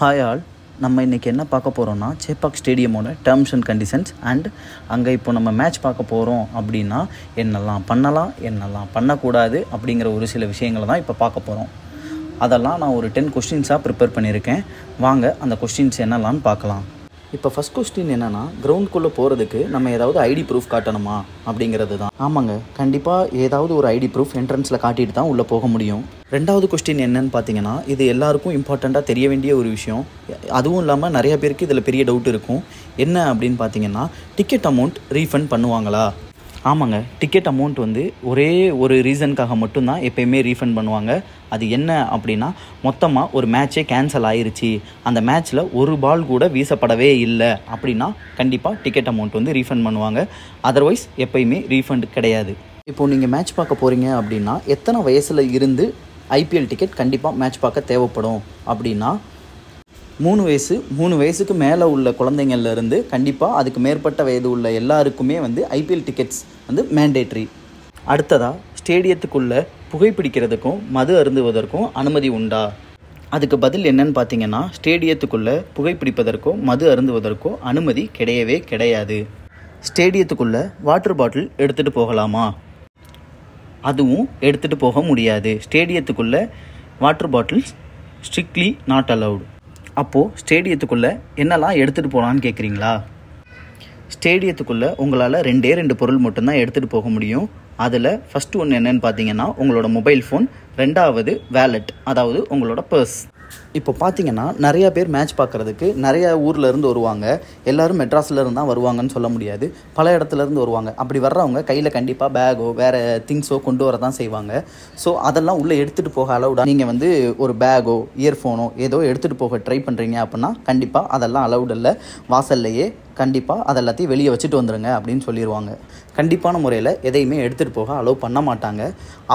Hi all நம்ம இன்றைக்கி என்ன பார்க்க போகிறோம்னா சேப்பாக் ஸ்டேடியமோட டேர்ம்ஸ் அண்ட் கண்டிஷன்ஸ் அண்ட் அங்கே இப்போ நம்ம மேட்ச் பார்க்க போகிறோம் அப்படின்னா என்னெல்லாம் பண்ணலாம் என்னெல்லாம் பண்ணக்கூடாது அப்படிங்கிற ஒரு சில விஷயங்களை தான் இப்போ பார்க்க போகிறோம் அதெல்லாம் நான் ஒரு டென் கொஸ்டின்ஸாக ப்ரிப்பேர் பண்ணியிருக்கேன் வாங்க அந்த கொஸ்டின்ஸ் என்னெல்லாம்னு பார்க்கலாம் இப்போ ஃபஸ்ட் கொஸ்டின் என்னென்னா கிரவுண்டுக்குள்ளே போகிறதுக்கு நம்ம ஏதாவது ஐடி ப்ரூஃப் காட்டணுமா அப்படிங்கிறது தான் ஆமாங்க கண்டிப்பாக ஏதாவது ஒரு ஐடி ப்ரூஃப் என்ட்ரன்ஸில் காட்டிட்டு தான் உள்ளே போக முடியும் ரெண்டாவது கொஸ்டின் என்னன்னு பார்த்தீங்கன்னா இது எல்லாருக்கும் இம்பார்ட்டண்ட்டாக தெரிய வேண்டிய ஒரு விஷயம் அதுவும் இல்லாமல் நிறைய பேருக்கு இதில் பெரிய டவுட் இருக்கும் என்ன அப்படின்னு பார்த்தீங்கன்னா டிக்கெட் அமௌண்ட் ரீஃபண்ட் பண்ணுவாங்களா ஆமாங்க டிக்கெட் அமௌண்ட் வந்து ஒரே ஒரு ரீசனுக்காக மட்டும்தான் எப்போயுமே ரீஃபண்ட் பண்ணுவாங்க அது என்ன அப்படின்னா மொத்தமாக ஒரு மேட்ச்சே கேன்சல் ஆயிருச்சு அந்த மேட்ச்சில் ஒரு பால் கூட வீசப்படவே இல்லை அப்படின்னா கண்டிப்பாக டிக்கெட் அமௌண்ட் வந்து ரீஃபண்ட் பண்ணுவாங்க அதர்வைஸ் எப்பயுமே ரீஃபண்ட் கிடையாது இப்போது நீங்கள் மேட்ச் பார்க்க போகிறீங்க அப்படின்னா எத்தனை வயசில் இருந்து ஐபிஎல் டிக்கெட் கண்டிப்பாக மேட்ச் பார்க்க தேவைப்படும் அப்படின்னா மூணு வயசு மூணு வயசுக்கு மேலே உள்ள குழந்தைங்கள்லேருந்து கண்டிப்பாக அதுக்கு மேற்பட்ட வயது உள்ள எல்லாருக்குமே வந்து ஐபிஎல் டிக்கெட்ஸ் வந்து மேண்டேட்ரி அடுத்ததாக ஸ்டேடியத்துக்குள்ளே புகைப்பிடிக்கிறதுக்கும் மது அருந்துவதற்கும் அனுமதி உண்டா அதுக்கு பதில் என்னன்னு பார்த்தீங்கன்னா ஸ்டேடியத்துக்குள்ளே புகைப்பிடிப்பதற்கோ மது அருந்துவதற்கோ அனுமதி கிடையவே கிடையாது ஸ்டேடியத்துக்குள்ளே வாட்டர் பாட்டில் எடுத்துகிட்டு போகலாமா அதுவும் எடுத்துகிட்டு போக முடியாது ஸ்டேடியத்துக்குள்ளே water bottles strictly not allowed அப்போது ஸ்டேடியத்துக்குள்ளே என்னெல்லாம் எடுத்துகிட்டு போகலான்னு கேட்குறீங்களா ஸ்டேடியத்துக்குள்ளே உங்களால் ரெண்டே ரெண்டு பொருள் மட்டும்தான் எடுத்துகிட்டு போக முடியும் அதில் ஃபஸ்ட்டு ஒன்று என்னென்னு பார்த்தீங்கன்னா உங்களோட மொபைல் ஃபோன் ரெண்டாவது வேலட் அதாவது உங்களோட பர்ஸ் இப்போ பார்த்தீங்கன்னா நிறையா பேர் மேட்ச் பார்க்குறதுக்கு நிறையா ஊரில் இருந்து வருவாங்க எல்லோரும் மெட்ராஸில் இருந்து தான் வருவாங்கன்னு சொல்ல முடியாது பல இடத்துலேருந்து வருவாங்க அப்படி வர்றவங்க கையில் கண்டிப்பாக பேகோ வேறு திங்ஸோ கொண்டு வர தான் செய்வாங்க ஸோ அதெல்லாம் உள்ளே எடுத்துகிட்டு போக அலவுடாக நீங்கள் வந்து ஒரு பேகோ இயர்ஃபோனோ ஏதோ எடுத்துகிட்டு போக ட்ரை பண்ணுறீங்க அப்படின்னா கண்டிப்பாக அதெல்லாம் அலவுட் இல்லை வாசல்லையே கண்டிப்பாக அதை எல்லாத்தையும் வெளியே வச்சுட்டு வந்துடுங்க அப்படின்னு சொல்லிடுவாங்க கண்டிப்பான முறையில் எதையுமே எடுத்துகிட்டு போக அலோவ் பண்ண மாட்டாங்க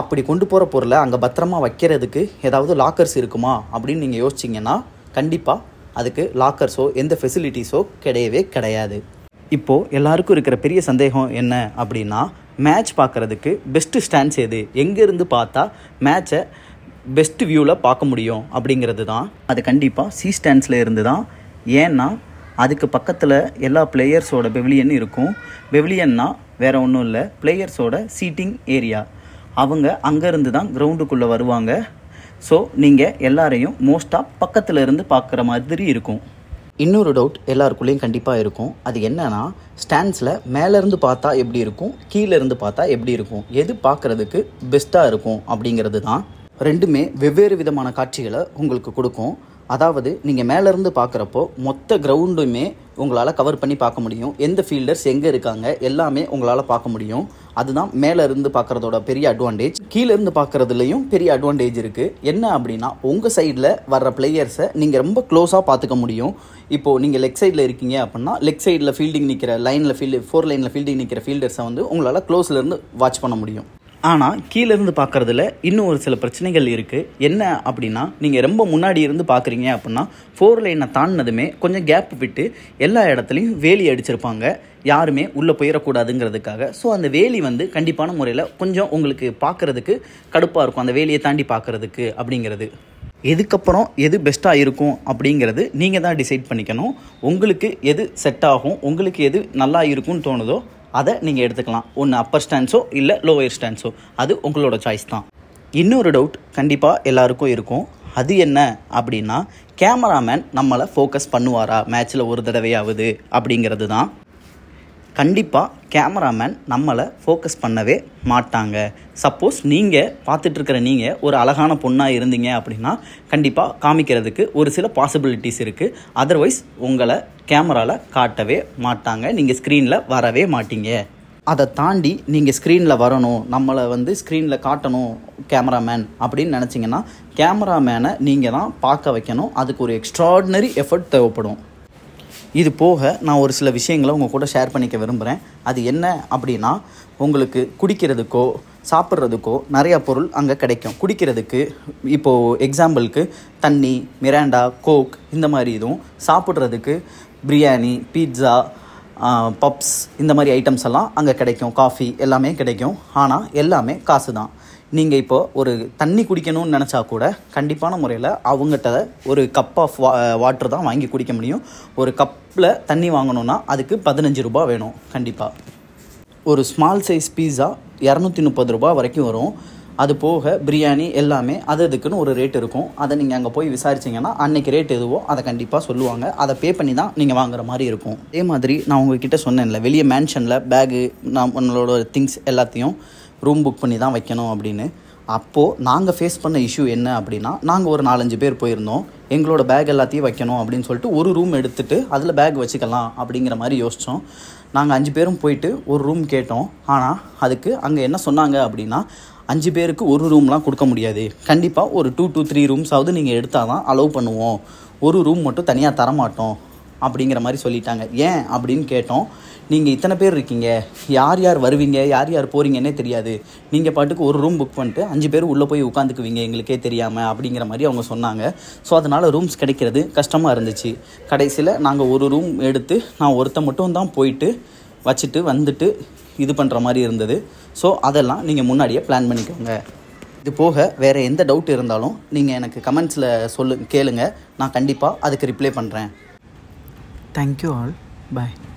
அப்படி கொண்டு போகிற பொருளை அங்கே பத்திரமா வைக்கிறதுக்கு ஏதாவது லாக்கர்ஸ் இருக்குமா அப்படின்னு நீங்கள் யோசிச்சிங்கன்னா கண்டிப்பாக அதுக்கு லாக்கர்ஸோ எந்த ஃபெசிலிட்டிஸோ கிடையவே கிடையாது இப்போது எல்லாருக்கும் இருக்கிற பெரிய சந்தேகம் என்ன அப்படின்னா மேட்ச் பார்க்குறதுக்கு பெஸ்ட்டு ஸ்டாண்ட்ஸ் எது எங்கேருந்து பார்த்தா மேட்சை பெஸ்ட்டு வியூவில் பார்க்க முடியும் அப்படிங்கிறது தான் அது கண்டிப்பாக சி ஸ்டாண்ட்ஸில் இருந்து தான் ஏன்னா அதுக்கு பக்கத்தில் எல்லா பிளேயர்ஸோட பெவிலியன் இருக்கும் பெவிலியன்னா வேறு ஒன்றும் இல்லை பிளேயர்ஸோட சீட்டிங் ஏரியா அவங்க அங்கேருந்து தான் கிரவுண்டுக்குள்ளே வருவாங்க ஸோ நீங்கள் எல்லாரையும் மோஸ்ட்டாக பக்கத்தில் இருந்து பார்க்குற மாதிரி இருக்கும் இன்னொரு டவுட் எல்லாருக்குள்ளேயும் கண்டிப்பாக இருக்கும் அது என்னென்னா ஸ்டாண்ட்ஸில் மேலேருந்து பார்த்தா எப்படி இருக்கும் கீழேருந்து பார்த்தா எப்படி இருக்கும் எது பார்க்குறதுக்கு பெஸ்ட்டாக இருக்கும் அப்படிங்கிறது தான் ரெண்டுமே வெவ்வேறு விதமான காட்சிகளை உங்களுக்கு கொடுக்கும் அதாவது நீங்கள் மேலேருந்து பார்க்குறப்போ மொத்த கிரவுண்டுமே உங்களால் கவர் பண்ணி பார்க்க முடியும் எந்த ஃபீல்டர்ஸ் எங்கே இருக்காங்க எல்லாமே உங்களால் பார்க்க முடியும் அதுதான் மேலே இருந்து பார்க்குறதோட பெரிய அட்வான்டேஜ் கீழேருந்து பார்க்குறதுலையும் பெரிய அட்வான்டேஜ் இருக்குது என்ன அப்படின்னா உங்கள் சைடில் வர்ற பிளேயர்ஸை நீங்கள் ரொம்ப க்ளோஸாக பார்த்துக்க முடியும் இப்போது நீங்கள் லெக் சைடில் இருக்கீங்க அப்படின்னா லெக் சைடில் ஃபீல்டிங் நிற்கிற லைனில் ஃபீல்டு ஃபோர் லைனில் ஃபீல்டிங் நிற்கிற ஃபீல்டர்ஸை வந்து உங்களால் க்ளோஸ்லேருந்து வாட்ச் பண்ண முடியும் ஆனால் கீழேருந்து பார்க்குறதுல இன்னும் ஒரு சில பிரச்சனைகள் இருக்குது என்ன அப்படின்னா நீங்கள் ரொம்ப முன்னாடி இருந்து பார்க்குறீங்க அப்படின்னா ஃபோர் லைனை தாண்டினதுமே கொஞ்சம் கேப் விட்டு எல்லா இடத்துலையும் வேலி அடிச்சிருப்பாங்க யாருமே உள்ளே போயிடக்கூடாதுங்கிறதுக்காக ஸோ அந்த வேலி வந்து கண்டிப்பான முறையில் கொஞ்சம் உங்களுக்கு பார்க்குறதுக்கு கடுப்பாக இருக்கும் அந்த வேலியை தாண்டி பார்க்குறதுக்கு அப்படிங்கிறது எதுக்கப்புறம் எது பெஸ்ட்டாக இருக்கும் அப்படிங்கிறது நீங்கள் தான் டிசைட் பண்ணிக்கணும் உங்களுக்கு எது செட் ஆகும் உங்களுக்கு எது நல்லா இருக்கும்னு தோணுதோ அதை நீங்கள் எடுத்துக்கலாம் ஒன்று அப்பர் ஸ்டாண்ட்ஸோ இல்லை லோவர் ஸ்டாண்ட்ஸோ அது உங்களோட சாய்ஸ் தான் இன்னொரு டவுட் கண்டிப்பாக எல்லாருக்கும் இருக்கும் அது என்ன அப்படின்னா கேமராமேன் நம்மளை ஃபோக்கஸ் பண்ணுவாரா மேட்ச்சில் ஒரு தடவையாவது அப்படிங்கிறது தான் கண்டிப்பாக கேமராமேன் நம்மளை ஃபோக்கஸ் பண்ணவே மாட்டாங்க சப்போஸ் நீங்கள் பார்த்துட்ருக்கிற நீங்கள் ஒரு அழகான பொண்ணாக இருந்தீங்க அப்படின்னா கண்டிப்பாக காமிக்கிறதுக்கு ஒரு சில பாசிபிலிட்டிஸ் இருக்குது அதர்வைஸ் உங்களை கேமராவில் காட்டவே மாட்டாங்க நீங்கள் ஸ்க்ரீனில் வரவே மாட்டீங்க அதை தாண்டி நீங்கள் ஸ்க்ரீனில் வரணும் நம்மளை வந்து ஸ்க்ரீனில் காட்டணும் கேமராமேன் அப்படின்னு நினச்சிங்கன்னா கேமராமேனை நீங்கள் தான் பார்க்க வைக்கணும் அதுக்கு ஒரு எக்ஸ்ட்ராடினரி எஃபர்ட் தேவைப்படும் இது போக நான் ஒரு சில விஷயங்களை உங்கள் கூட ஷேர் பண்ணிக்க விரும்புகிறேன் அது என்ன அப்படின்னா உங்களுக்கு குடிக்கிறதுக்கோ சாப்பிட்றதுக்கோ நிறையா பொருள் அங்கே கிடைக்கும் குடிக்கிறதுக்கு இப்போது எக்ஸாம்பிளுக்கு தண்ணி மிராண்டா கோக் இந்த மாதிரி இதுவும் சாப்பிட்றதுக்கு பிரியாணி பீட்சா பப்ஸ் இந்த மாதிரி ஐட்டம்ஸ் எல்லாம் அங்கே கிடைக்கும் காஃபி எல்லாமே கிடைக்கும் ஆனால் எல்லாமே காசு தான் நீங்கள் இப்போ ஒரு தண்ணி குடிக்கணும்னு நினச்சா கூட கண்டிப்பான முறையில் அவங்ககிட்ட ஒரு கப் ஆஃப் வா வாட்டர் தான் வாங்கி குடிக்க முடியும் ஒரு கப்பில் தண்ணி வாங்கணுன்னா அதுக்கு பதினஞ்சு ரூபா வேணும் கண்டிப்பாக ஒரு ஸ்மால் சைஸ் பீஸா இரநூத்தி முப்பது ரூபா வரைக்கும் வரும் அது போக பிரியாணி எல்லாமே அது அதுக்குன்னு ஒரு ரேட் இருக்கும் அதை நீங்கள் அங்கே போய் விசாரிச்சிங்கன்னா அன்றைக்கி ரேட் எதுவோ அதை கண்டிப்பாக சொல்லுவாங்க அதை பே பண்ணி தான் நீங்கள் வாங்குற மாதிரி இருக்கும் அதே மாதிரி நான் உங்ககிட்ட சொன்னேன்ல வெளியே மேன்ஷனில் பேகு நம்மளோட திங்ஸ் எல்லாத்தையும் ரூம் புக் பண்ணி தான் வைக்கணும் அப்படின்னு அப்போது நாங்கள் ஃபேஸ் பண்ண இஷ்யூ என்ன அப்படின்னா நாங்கள் ஒரு நாலஞ்சு பேர் போயிருந்தோம் எங்களோட பேக் எல்லாத்தையும் வைக்கணும் அப்படின்னு சொல்லிட்டு ஒரு ரூம் எடுத்துகிட்டு அதில் பேக் வச்சுக்கலாம் அப்படிங்கிற மாதிரி யோசித்தோம் நாங்கள் அஞ்சு பேரும் போயிட்டு ஒரு ரூம் கேட்டோம் ஆனால் அதுக்கு அங்கே என்ன சொன்னாங்க அப்படின்னா அஞ்சு பேருக்கு ஒரு ரூம்லாம் கொடுக்க முடியாது கண்டிப்பாக ஒரு டூ டூ த்ரீ ரூம்ஸாவது நீங்கள் எடுத்தால் தான் அலோவ் பண்ணுவோம் ஒரு ரூம் மட்டும் தனியாக தரமாட்டோம் அப்படிங்கிற மாதிரி சொல்லிட்டாங்க ஏன் அப்படின்னு கேட்டோம் நீங்கள் இத்தனை பேர் இருக்கீங்க யார் யார் வருவீங்க யார் யார் போகிறீங்கன்னே தெரியாது நீங்கள் பாட்டுக்கு ஒரு ரூம் புக் பண்ணிட்டு அஞ்சு பேர் உள்ளே போய் உட்காந்துக்குவீங்க எங்களுக்கே தெரியாமல் அப்படிங்கிற மாதிரி அவங்க சொன்னாங்க ஸோ அதனால் ரூம்ஸ் கிடைக்கிறது கஷ்டமாக இருந்துச்சு கடைசியில் நாங்கள் ஒரு ரூம் எடுத்து நான் ஒருத்த மட்டும் தான் போயிட்டு வச்சுட்டு வந்துட்டு இது பண்ணுற மாதிரி இருந்தது ஸோ அதெல்லாம் நீங்கள் முன்னாடியே பிளான் பண்ணிக்கோங்க இது போக வேறு எந்த டவுட் இருந்தாலும் நீங்கள் எனக்கு கமெண்ட்ஸில் சொல்லு கேளுங்க நான் கண்டிப்பாக அதுக்கு ரிப்ளை பண்ணுறேன் Thank you all. Bye.